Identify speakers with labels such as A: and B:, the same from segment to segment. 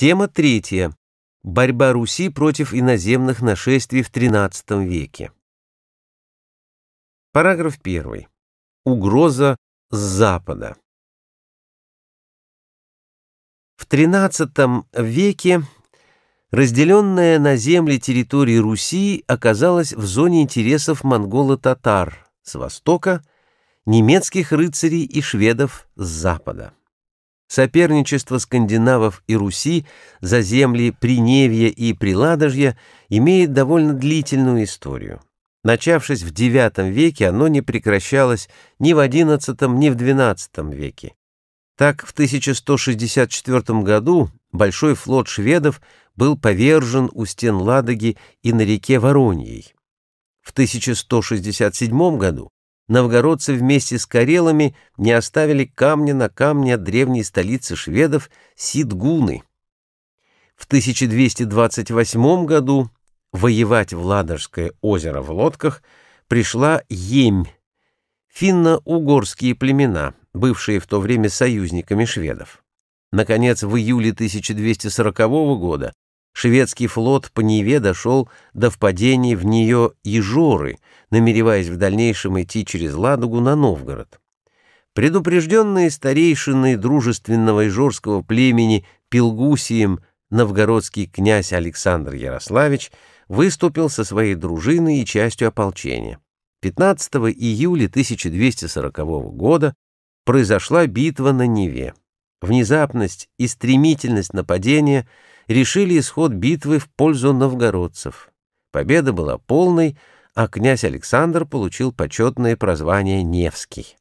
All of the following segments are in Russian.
A: Тема третья. Борьба Руси против иноземных нашествий в XIII веке. Параграф 1. Угроза с Запада. В XIII веке разделенная на земли территории Руси оказалась в зоне интересов монголо-татар с востока, немецких рыцарей и шведов с запада. Соперничество скандинавов и Руси за земли Приневья и Приладожья имеет довольно длительную историю. Начавшись в IX веке, оно не прекращалось ни в XI, ни в XII веке. Так, в 1164 году большой флот шведов был повержен у стен Ладоги и на реке Вороньей. В 1167 году новгородцы вместе с карелами не оставили камня на камне от древней столицы шведов Сидгуны. В 1228 году воевать в Ладожское озеро в лодках пришла Емь, финно-угорские племена, бывшие в то время союзниками шведов. Наконец, в июле 1240 года Шведский флот по Неве дошел до впадения в нее Ежоры, намереваясь в дальнейшем идти через Ладогу на Новгород. Предупрежденные старейшины дружественного ижорского племени Пилгусием новгородский князь Александр Ярославич выступил со своей дружиной и частью ополчения. 15 июля 1240 года произошла битва на Неве. Внезапность и стремительность нападения решили исход битвы в пользу новгородцев. Победа была полной, а князь Александр получил почетное прозвание Невский.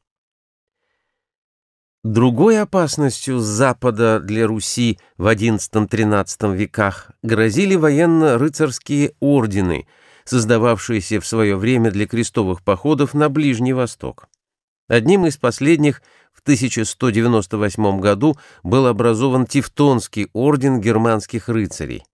A: Другой опасностью с запада для Руси в XI-XIII веках грозили военно-рыцарские ордены, создававшиеся в свое время для крестовых походов на Ближний Восток. Одним из последних 1198 году был образован Тевтонский орден германских рыцарей.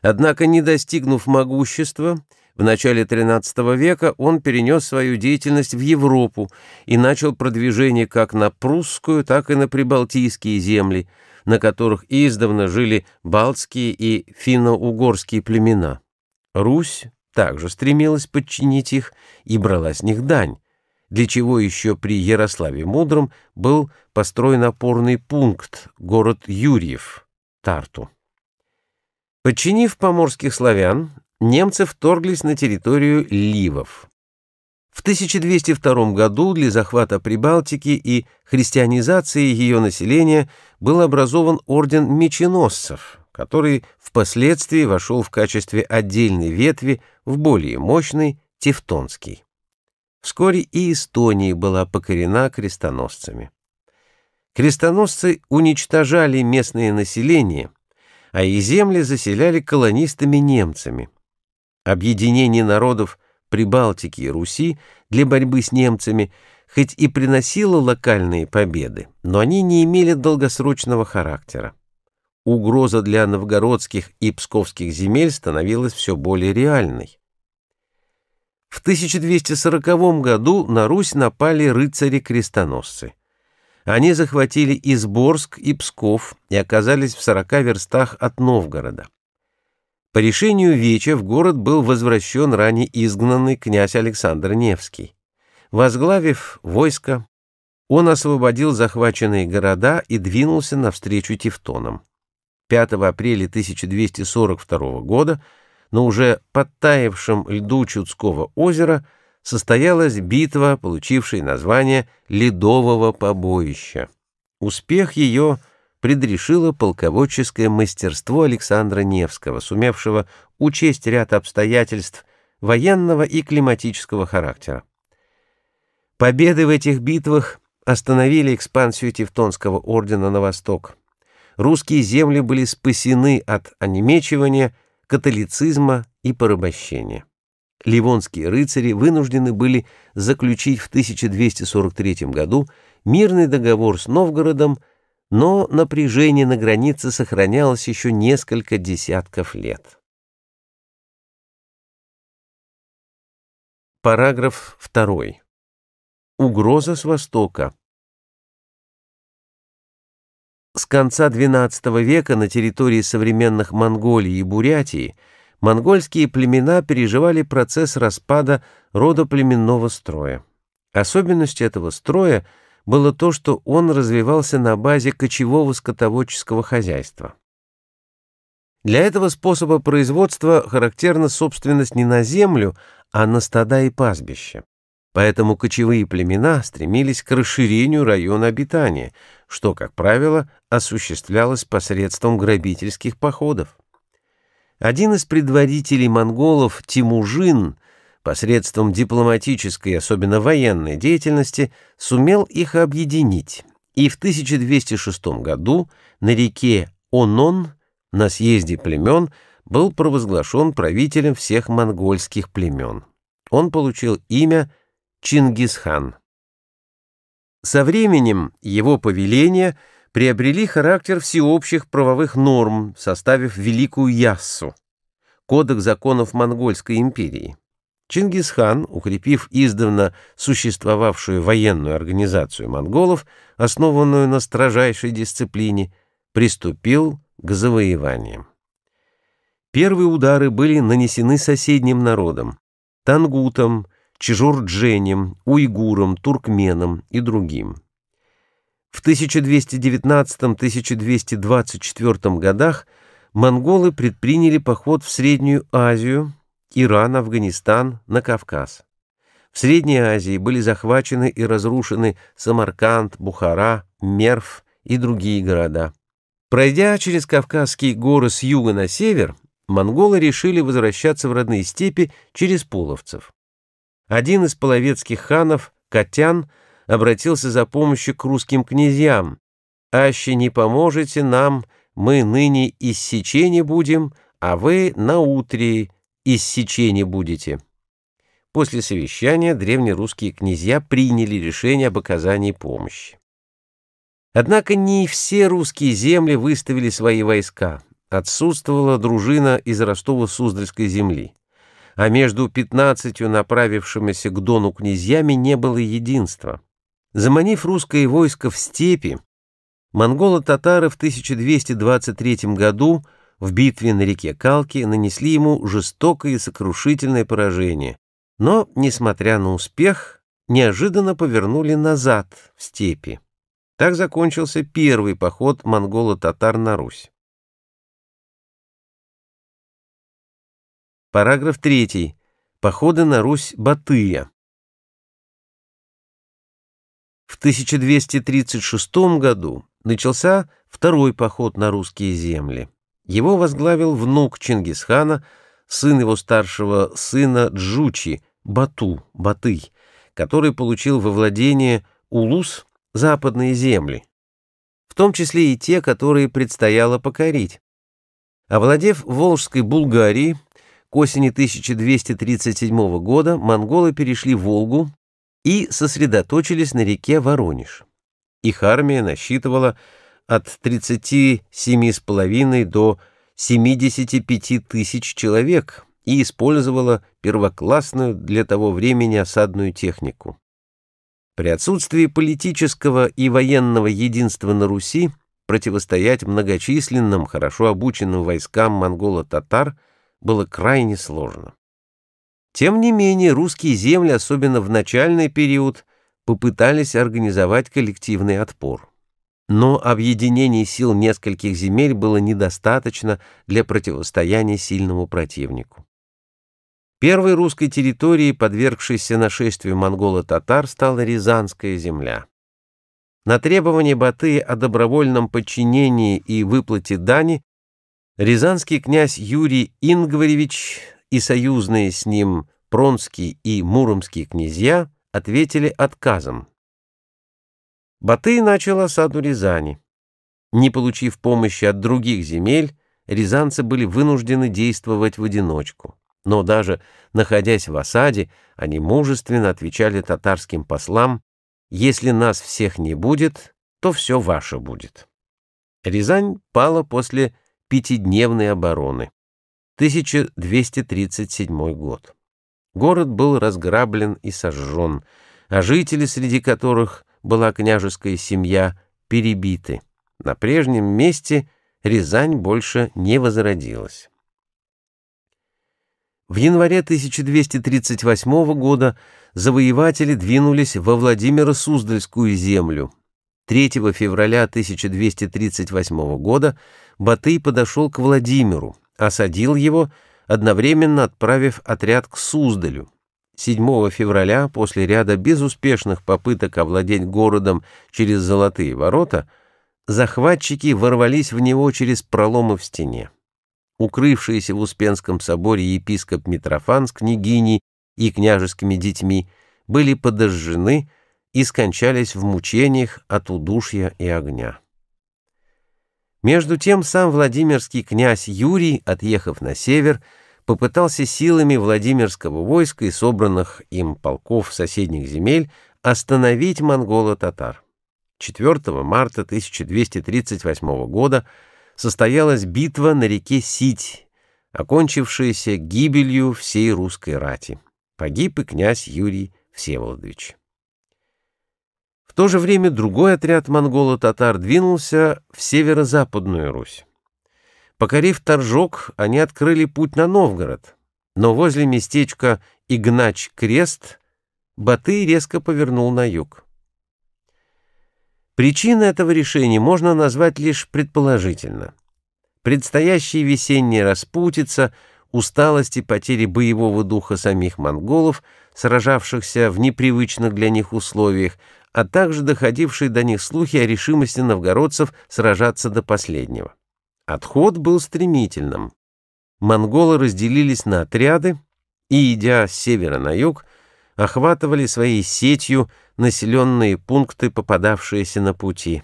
A: Однако, не достигнув могущества, в начале XIII века он перенес свою деятельность в Европу и начал продвижение как на прусскую, так и на прибалтийские земли, на которых издавна жили балтские и финно-угорские племена. Русь также стремилась подчинить их и брала с них дань, для чего еще при Ярославе Мудром был построен опорный пункт, город Юрьев, Тарту. Подчинив поморских славян, немцы вторглись на территорию Ливов. В 1202 году для захвата Прибалтики и христианизации ее населения был образован орден меченосцев, который впоследствии вошел в качестве отдельной ветви в более мощный Тевтонский. Вскоре и Эстония была покорена крестоносцами. Крестоносцы уничтожали местное население, а их земли заселяли колонистами-немцами. Объединение народов Прибалтики и Руси для борьбы с немцами хоть и приносило локальные победы, но они не имели долгосрочного характера. Угроза для новгородских и псковских земель становилась все более реальной. В 1240 году на Русь напали рыцари-крестоносцы. Они захватили Изборск и Псков и оказались в 40 верстах от Новгорода. По решению Веча в город был возвращен ранее изгнанный князь Александр Невский. Возглавив войско, он освободил захваченные города и двинулся навстречу Тевтонам. 5 апреля 1242 года на уже подтаявшем льду Чудского озера состоялась битва, получившая название «Ледового побоища». Успех ее предрешило полководческое мастерство Александра Невского, сумевшего учесть ряд обстоятельств военного и климатического характера. Победы в этих битвах остановили экспансию Тевтонского ордена на восток. Русские земли были спасены от онемечивания – католицизма и порабощения. Ливонские рыцари вынуждены были заключить в 1243 году мирный договор с Новгородом, но напряжение на границе сохранялось еще несколько десятков лет. Параграф 2. Угроза с Востока. С конца XII века на территории современных Монголии и Бурятии монгольские племена переживали процесс распада родоплеменного строя. Особенностью этого строя было то, что он развивался на базе кочевого скотоводческого хозяйства. Для этого способа производства характерна собственность не на землю, а на стада и пастбище. Поэтому кочевые племена стремились к расширению района обитания, что, как правило, осуществлялось посредством грабительских походов. Один из предварителей монголов, Тимужин, посредством дипломатической, особенно военной деятельности, сумел их объединить. И в 1206 году на реке Онон на съезде племен был провозглашен правителем всех монгольских племен. Он получил имя Чингисхан. Со временем его повеления приобрели характер всеобщих правовых норм, составив Великую Яссу, кодекс законов Монгольской империи. Чингисхан, укрепив издавна существовавшую военную организацию монголов, основанную на строжайшей дисциплине, приступил к завоеваниям. Первые удары были нанесены соседним народам – тангутам, чижур-дженям, уйгурам, туркменам и другим. В 1219-1224 годах монголы предприняли поход в Среднюю Азию, Иран, Афганистан, на Кавказ. В Средней Азии были захвачены и разрушены Самарканд, Бухара, Мерв и другие города. Пройдя через Кавказские горы с юга на север, монголы решили возвращаться в родные степи через половцев. Один из половецких ханов, Котян, обратился за помощью к русским князьям. «Аще не поможете нам, мы ныне иссечени будем, а вы на утре иссечени будете». После совещания древнерусские князья приняли решение об оказании помощи. Однако не все русские земли выставили свои войска. Отсутствовала дружина из Ростова-Суздальской земли а между пятнадцатью направившимися к Дону князьями не было единства. Заманив русское войско в степи, монголо-татары в 1223 году в битве на реке Калки нанесли ему жестокое и сокрушительное поражение, но, несмотря на успех, неожиданно повернули назад в степи. Так закончился первый поход монголо-татар на Русь. Параграф 3. Походы на Русь Батыя. В 1236 году начался второй поход на русские земли. Его возглавил внук Чингисхана, сын его старшего сына Джучи, Бату, Батый, который получил во владение Улус западные земли, в том числе и те, которые предстояло покорить. Овладев Волжской Булгарией, к осени 1237 года монголы перешли Волгу и сосредоточились на реке Воронеж. Их армия насчитывала от 37,5 до 75 тысяч человек и использовала первоклассную для того времени осадную технику. При отсутствии политического и военного единства на Руси противостоять многочисленным, хорошо обученным войскам монголо-татар – было крайне сложно. Тем не менее, русские земли, особенно в начальный период, попытались организовать коллективный отпор. Но объединение сил нескольких земель было недостаточно для противостояния сильному противнику. Первой русской территорией, подвергшейся нашествию монголо-татар, стала Рязанская земля. На требование Батыя о добровольном подчинении и выплате дани Рязанский князь Юрий Ингваревич и союзные с ним Пронский и Муромский князья ответили отказом. Батый начал осаду Рязани. Не получив помощи от других земель, рязанцы были вынуждены действовать в одиночку. Но даже находясь в осаде, они мужественно отвечали татарским послам «Если нас всех не будет, то все ваше будет». Рязань пала после пятидневной обороны. 1237 год. Город был разграблен и сожжен, а жители, среди которых была княжеская семья, перебиты. На прежнем месте Рязань больше не возродилась. В январе 1238 года завоеватели двинулись во Владимиро-Суздальскую землю. 3 февраля 1238 года – Батый подошел к Владимиру, осадил его, одновременно отправив отряд к Суздалю. 7 февраля, после ряда безуспешных попыток овладеть городом через Золотые ворота, захватчики ворвались в него через проломы в стене. Укрывшиеся в Успенском соборе епископ Митрофан с княгиней и княжескими детьми были подожжены и скончались в мучениях от удушья и огня. Между тем сам Владимирский князь Юрий, отъехав на север, попытался силами Владимирского войска и собранных им полков соседних земель остановить монголо-татар. 4 марта 1238 года состоялась битва на реке Сить, окончившаяся гибелью всей русской рати. Погиб и князь Юрий Всеволодович то же время другой отряд монголо-татар двинулся в северо-западную Русь. Покорив Торжок, они открыли путь на Новгород, но возле местечка Игнач-Крест Батый резко повернул на юг. Причины этого решения можно назвать лишь предположительно. Предстоящие весенние распутица, усталость и потери боевого духа самих монголов, сражавшихся в непривычных для них условиях, а также доходившие до них слухи о решимости новгородцев сражаться до последнего. Отход был стремительным. Монголы разделились на отряды и, идя с севера на юг, охватывали своей сетью населенные пункты, попадавшиеся на пути.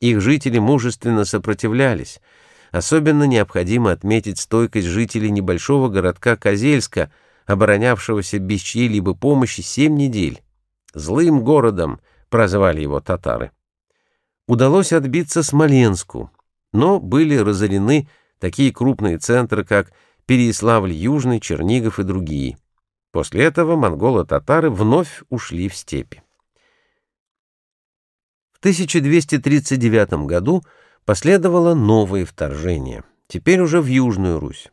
A: Их жители мужественно сопротивлялись. Особенно необходимо отметить стойкость жителей небольшого городка Козельска, оборонявшегося без чьей-либо помощи семь недель. Злым городом — прозвали его татары. Удалось отбиться Смоленску, но были разорены такие крупные центры, как Переяславль Южный, Чернигов и другие. После этого монголо-татары вновь ушли в степи. В 1239 году последовало новое вторжение, теперь уже в Южную Русь.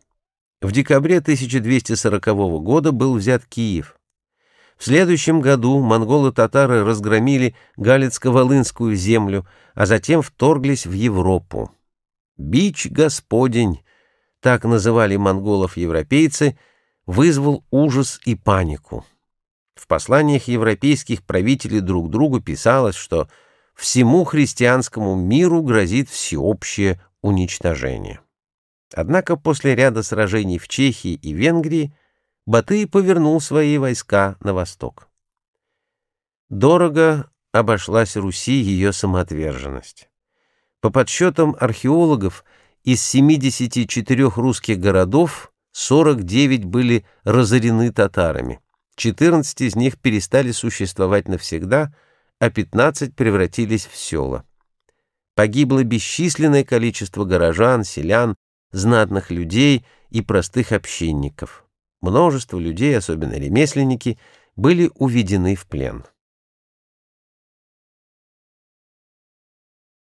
A: В декабре 1240 года был взят Киев. В следующем году монголы-татары разгромили Галицко-Волынскую землю, а затем вторглись в Европу. «Бич Господень», так называли монголов европейцы, вызвал ужас и панику. В посланиях европейских правителей друг другу писалось, что всему христианскому миру грозит всеобщее уничтожение. Однако после ряда сражений в Чехии и Венгрии Батый повернул свои войска на восток. Дорого обошлась Руси ее самоотверженность. По подсчетам археологов, из 74 русских городов 49 были разорены татарами, 14 из них перестали существовать навсегда, а 15 превратились в села. Погибло бесчисленное количество горожан, селян, знатных людей и простых общинников. Множество людей, особенно ремесленники, были уведены в плен.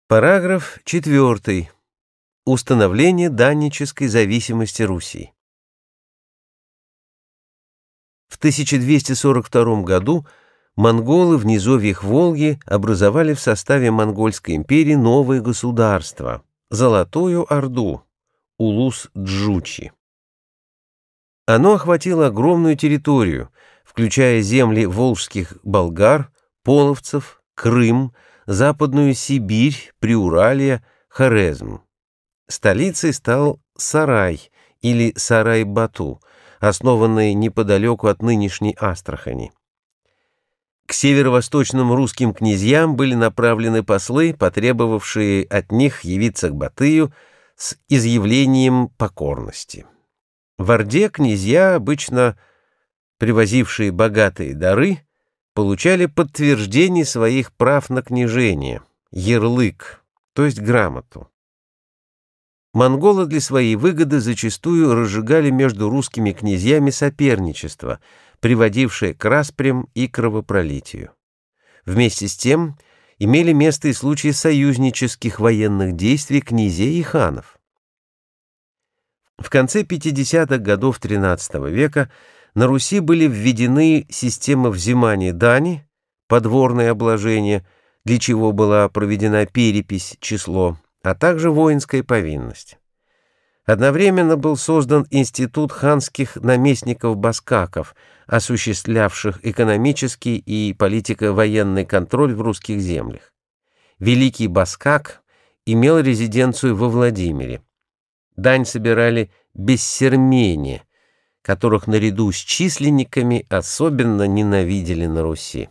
A: Параграф 4. Установление даннической зависимости Руси. В 1242 году монголы в низовьях Волги образовали в составе Монгольской империи новое государство – Золотую Орду, Улус-Джучи. Оно охватило огромную территорию, включая земли волжских болгар, половцев, Крым, Западную Сибирь, Приуралье, Хорезм. Столицей стал Сарай или Сарай-Бату, основанный неподалеку от нынешней Астрахани. К северо-восточным русским князьям были направлены послы, потребовавшие от них явиться к Батыю с изъявлением покорности. В Орде князья, обычно привозившие богатые дары, получали подтверждение своих прав на княжение, ярлык, то есть грамоту. Монголы для своей выгоды зачастую разжигали между русскими князьями соперничество, приводившее к распрям и кровопролитию. Вместе с тем имели место и случаи союзнических военных действий князей и ханов. В конце 50-х годов XIII века на Руси были введены системы взимания дани, подворное обложение, для чего была проведена перепись, число, а также воинская повинность. Одновременно был создан институт ханских наместников-баскаков, осуществлявших экономический и политико-военный контроль в русских землях. Великий Баскак имел резиденцию во Владимире. Дань собирали бессермене, которых наряду с численниками особенно ненавидели на Руси.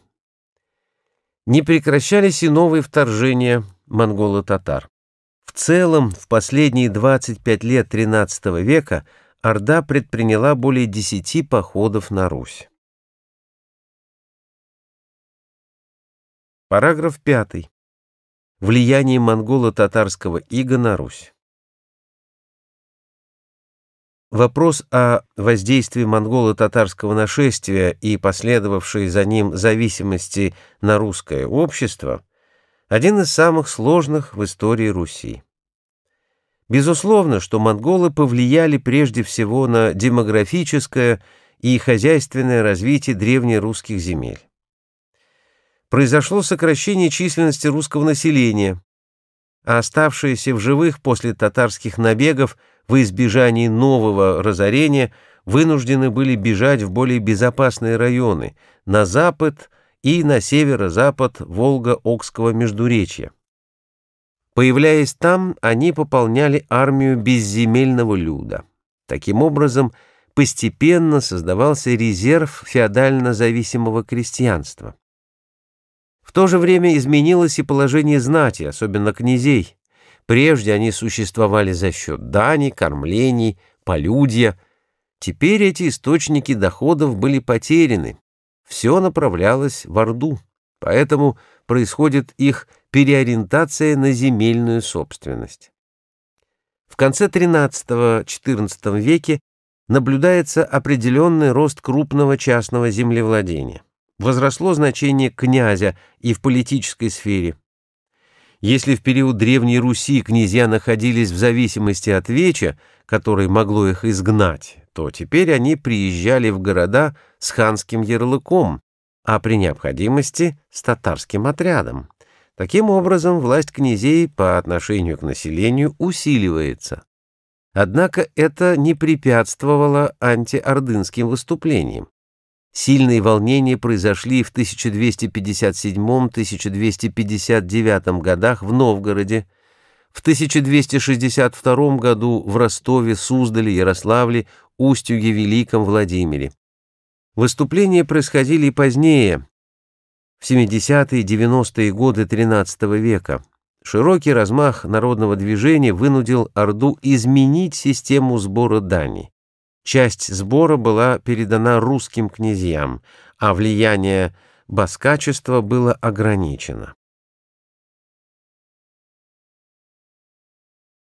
A: Не прекращались и новые вторжения монголо-татар. В целом, в последние 25 лет XIII века Орда предприняла более 10 походов на Русь. Параграф 5. Влияние монголо-татарского ига на Русь. Вопрос о воздействии монголо-татарского нашествия и последовавшей за ним зависимости на русское общество – один из самых сложных в истории Руси. Безусловно, что монголы повлияли прежде всего на демографическое и хозяйственное развитие древнерусских земель. Произошло сокращение численности русского населения, а оставшиеся в живых после татарских набегов – в избежании нового разорения вынуждены были бежать в более безопасные районы, на запад и на северо-запад Волго-Окского междуречья. Появляясь там, они пополняли армию безземельного люда. Таким образом, постепенно создавался резерв феодально зависимого крестьянства. В то же время изменилось и положение знати, особенно князей, Прежде они существовали за счет дани, кормлений, полюдья. Теперь эти источники доходов были потеряны. Все направлялось в Орду. Поэтому происходит их переориентация на земельную собственность. В конце XIII-XIV веке наблюдается определенный рост крупного частного землевладения. Возросло значение князя и в политической сфере – если в период Древней Руси князья находились в зависимости от веча, который могло их изгнать, то теперь они приезжали в города с ханским ярлыком, а при необходимости с татарским отрядом. Таким образом, власть князей по отношению к населению усиливается. Однако это не препятствовало антиордынским выступлениям. Сильные волнения произошли в 1257-1259 годах в Новгороде, в 1262 году в Ростове, Суздале, Ярославле, Устюге, Великом, Владимире. Выступления происходили и позднее, в 70-е 90-е годы XIII века. Широкий размах народного движения вынудил Орду изменить систему сбора дани. Часть сбора была передана русским князьям, а влияние баскачества было ограничено.